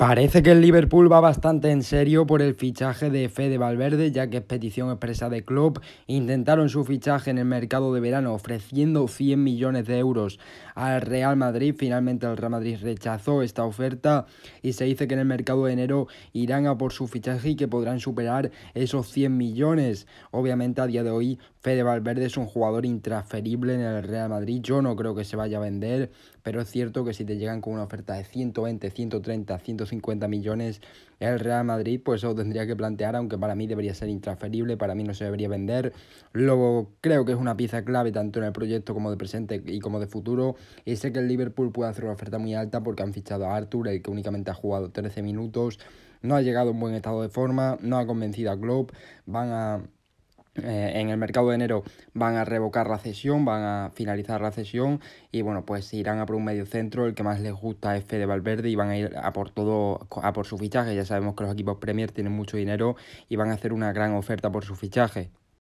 Parece que el Liverpool va bastante en serio por el fichaje de Fede Valverde, ya que es petición expresa de Klopp. Intentaron su fichaje en el mercado de verano ofreciendo 100 millones de euros al Real Madrid. Finalmente el Real Madrid rechazó esta oferta y se dice que en el mercado de enero irán a por su fichaje y que podrán superar esos 100 millones. Obviamente a día de hoy Fede Valverde es un jugador intransferible en el Real Madrid. Yo no creo que se vaya a vender, pero es cierto que si te llegan con una oferta de 120, 130, 150 50 millones el Real Madrid, pues eso tendría que plantear, aunque para mí debería ser intransferible, para mí no se debería vender. Luego creo que es una pieza clave tanto en el proyecto como de presente y como de futuro. Y sé que el Liverpool puede hacer una oferta muy alta porque han fichado a Arthur, el que únicamente ha jugado 13 minutos, no ha llegado un buen estado de forma, no ha convencido a Klopp, van a eh, en el mercado de enero van a revocar la cesión, van a finalizar la cesión y bueno, pues irán a por un medio centro, el que más les gusta es Fede Valverde y van a ir a por todo, a por su fichaje. Ya sabemos que los equipos Premier tienen mucho dinero y van a hacer una gran oferta por su fichaje.